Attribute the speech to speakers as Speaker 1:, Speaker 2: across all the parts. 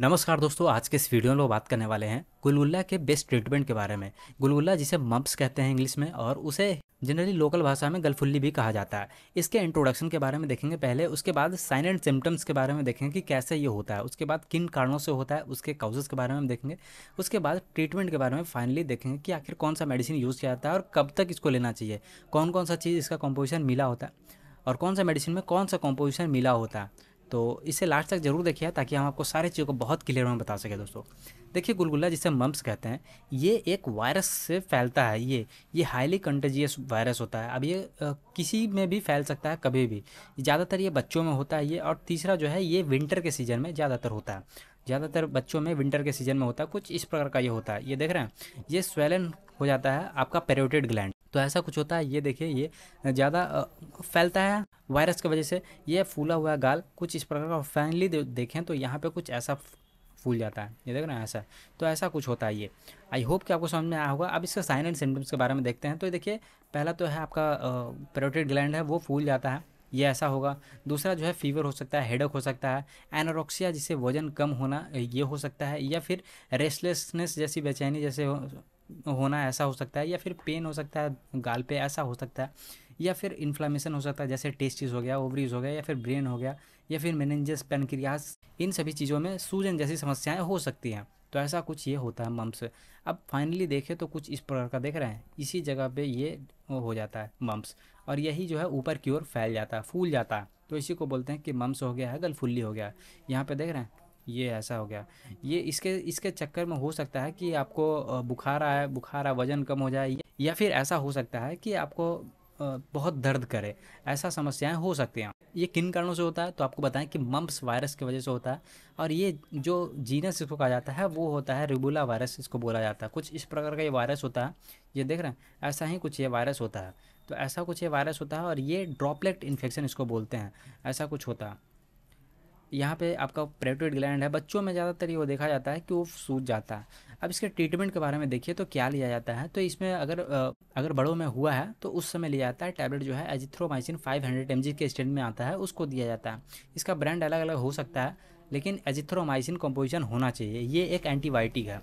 Speaker 1: नमस्कार दोस्तों आज के इस वीडियो में बात करने वाले हैं गुलगुल्ला के बेस्ट ट्रीटमेंट के बारे में गुलगुल्ला जिसे मम्प्स कहते हैं इंग्लिश में और उसे जनरली लोकल भाषा में गलफुल्ली भी कहा जाता है इसके इंट्रोडक्शन के बारे में देखेंगे पहले उसके बाद साइन एंड सिम्टम्स के बारे में देखेंगे कि कैसे ये होता है उसके बाद किन कारणों से होता है उसके काउजेस के बारे में देखेंगे उसके बाद ट्रीटमेंट के बारे में फाइनली देखेंगे कि आखिर कौन सा मेडिसिन यूज़ किया जाता है और कब तक इसको लेना चाहिए कौन कौन सा चीज़ इसका कॉम्पोजिशन मिला होता है और कौन सा मेडिसिन में कौन सा कॉम्पोजिशन मिला होता है तो इसे लास्ट तक ज़रूर देखिए ताकि हम आपको सारी चीज़ों को बहुत क्लियर में बता सके दोस्तों देखिए गुलगुल्ला जिसे मम्स कहते हैं ये एक वायरस से फैलता है ये ये हाईली कंटेजियस वायरस होता है अब ये आ, किसी में भी फैल सकता है कभी भी ज़्यादातर ये बच्चों में होता है ये और तीसरा जो है ये विंटर के सीज़न में ज़्यादातर होता है ज़्यादातर बच्चों में विंटर के सीज़न में होता है कुछ इस प्रकार का ये होता है ये देख रहे हैं ये स्वेलन हो जाता है आपका पेरोटेड ग्लैंड तो ऐसा कुछ होता है ये देखिए ये ज़्यादा फैलता है वायरस की वजह से ये फूला हुआ गाल कुछ इस प्रकार का फैनली देखें तो यहाँ पे कुछ ऐसा फूल जाता है ये देख रहे हैं ऐसा तो ऐसा कुछ होता है ये आई होप कि आपको समझ में आया होगा अब इसका साइन एंड सिम्टम्स के बारे में देखते हैं तो ये देखिए पहला तो है आपका पेरोटेड ग्लैंड है वो फूल जाता है ये ऐसा होगा दूसरा जो है फीवर हो सकता है हेडक हो सकता है एनोरक्सिया जिससे वजन कम होना ये हो सकता है या फिर रेस्टलेसनेस जैसी बेचैनी जैसे होना ऐसा हो सकता है या फिर पेन हो सकता है गाल पे ऐसा हो सकता है या फिर इन्फ्लामेशन हो सकता है जैसे टेस्टिस हो गया ओवरीज हो गया या फिर ब्रेन हो गया या फिर मेनेंजस पेनक्रियास इन सभी चीज़ों में सूजन जैसी समस्याएं हो सकती हैं तो ऐसा कुछ ये होता है मम्स अब फाइनली देखें तो कुछ इस प्रकार का देख रहे हैं इसी जगह पे ये हो जाता है मम्स और यही जो है ऊपर की ओर फैल जाता है फूल जाता है तो इसी को बोलते हैं कि मम्स हो गया है गलफुल्ली हो गया है यहाँ पर देख रहे हैं ये ऐसा हो गया ये इसके इसके चक्कर में हो सकता है कि आपको बुखार आए बुखार आए वज़न कम हो जाए या फिर ऐसा हो सकता है कि आपको बहुत दर्द करे ऐसा समस्याएं हो सकती हैं ये किन कारणों से होता है तो आपको बताएं कि मम्प्स वायरस की वजह से होता है और ये जो जीनस इसको कहा जाता है वो होता है रिबुला वायरस इसको बोला जाता है कुछ इस प्रकार का ये वायरस होता है ये देख रहे हैं ऐसा ही कुछ ये वायरस होता है तो ऐसा कुछ ये वायरस होता है और ये ड्रॉपलेट इन्फेक्शन इसको बोलते हैं ऐसा कुछ होता है यहाँ पे आपका प्रेटोइड ग्लैंड है बच्चों में ज़्यादातर ये देखा जाता है कि वो सूज जाता है अब इसके ट्रीटमेंट के बारे में देखिए तो क्या लिया जाता है तो इसमें अगर अगर बड़ों में हुआ है तो उस समय लिया जाता है टैबलेट जो है एजिथ्रोमाइसिन 500 हंड्रेड के स्टेंड में आता है उसको दिया जाता है इसका ब्रांड अलग अलग हो सकता है लेकिन एजिथ्रोमाइसिन कम्पोजिशन होना चाहिए ये एक एंटीबायोटिक है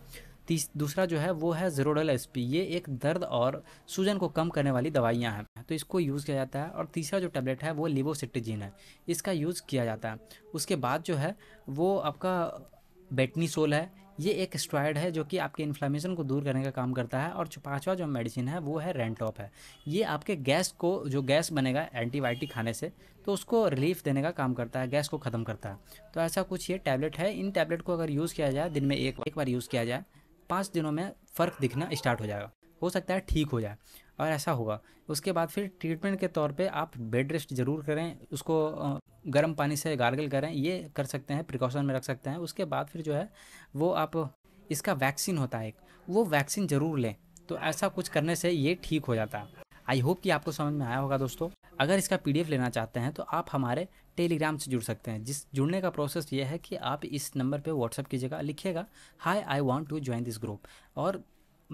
Speaker 1: तीस दूसरा जो है वो है जीरोडल एस ये एक दर्द और सूजन को कम करने वाली दवाइयाँ हैं तो इसको यूज़ किया जाता है और तीसरा जो टैबलेट है वो लिवोसिट्रीजिन है इसका यूज़ किया जाता है उसके बाद जो है वो आपका बेटनीसोल है ये एक स्ट्रॉयड है जो कि आपके इन्फ्लामेशन को दूर करने का काम करता है और पाँचवा जो मेडिसिन है वो है रेंटॉप है ये आपके गैस को जो गैस बनेगा एंटीबायोटिक खाने से तो उसको रिलीफ देने का काम करता है गैस को ख़त्म करता है तो ऐसा कुछ ये टैबलेट है इन टैबलेट को अगर यूज़ किया जाए दिन में एक एक बार यूज़ किया जाए पाँच दिनों में फ़र्क दिखना स्टार्ट हो जाएगा हो सकता है ठीक हो जाए और ऐसा होगा उसके बाद फिर ट्रीटमेंट के तौर पे आप बेड रेस्ट ज़रूर करें उसको गर्म पानी से गार्गल करें ये कर सकते हैं प्रिकॉशन में रख सकते हैं उसके बाद फिर जो है वो आप इसका वैक्सीन होता है एक वो वैक्सीन ज़रूर लें तो ऐसा कुछ करने से ये ठीक हो जाता है आई होप कि आपको समझ में आया होगा दोस्तों अगर इसका पी लेना चाहते हैं तो आप हमारे टेलीग्राम से जुड़ सकते हैं जिस जुड़ने का प्रोसेस ये है कि आप इस नंबर पे व्हाट्सअप की जगह लिखिएगा hi I want to join this group और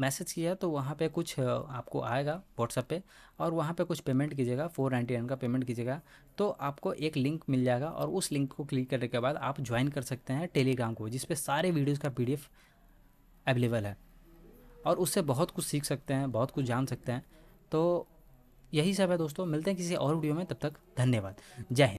Speaker 1: मैसेज किया तो वहाँ पे कुछ आपको आएगा व्हाट्सअप पे और वहाँ पे कुछ पेमेंट कीजिएगा फोर नाइन्टी नाइन का पेमेंट कीजिएगा तो आपको एक लिंक मिल जाएगा और उस लिंक को क्लिक करने के बाद आप ज्वाइन कर सकते हैं टेलीग्राम को जिसपे सारे वीडियोज़ का पी अवेलेबल है और उससे बहुत कुछ सीख सकते हैं बहुत कुछ जान सकते हैं तो यही सब है दोस्तों मिलते हैं किसी और वीडियो में तब तक धन्यवाद जय हिंद